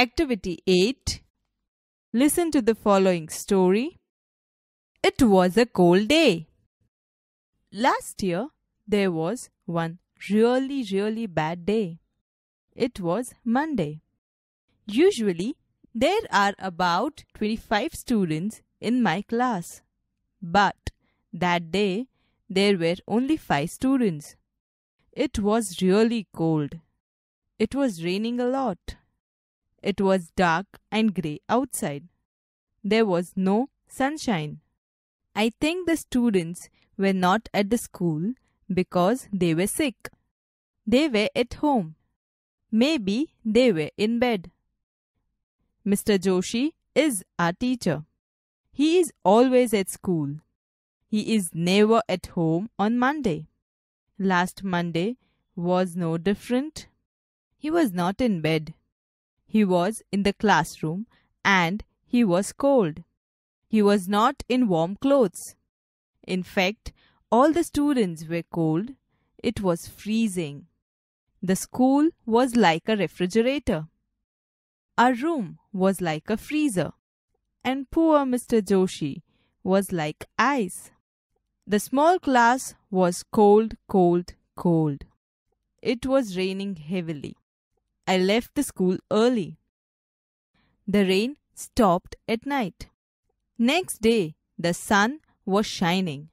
Activity 8 Listen to the following story. It was a cold day. Last year, there was one really, really bad day. It was Monday. Usually, there are about 25 students in my class. But that day, there were only 5 students. It was really cold. It was raining a lot. It was dark and grey outside. There was no sunshine. I think the students were not at the school because they were sick. They were at home. Maybe they were in bed. Mr. Joshi is our teacher. He is always at school. He is never at home on Monday. Last Monday was no different. He was not in bed. He was in the classroom and he was cold. He was not in warm clothes. In fact, all the students were cold. It was freezing. The school was like a refrigerator. Our room was like a freezer. And poor Mr. Joshi was like ice. The small class was cold, cold, cold. It was raining heavily. I left the school early. The rain stopped at night. Next day, the sun was shining.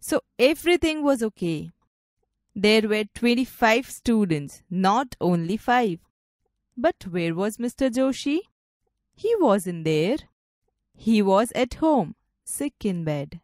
So everything was okay. There were 25 students, not only 5. But where was Mr. Joshi? He wasn't there. He was at home, sick in bed.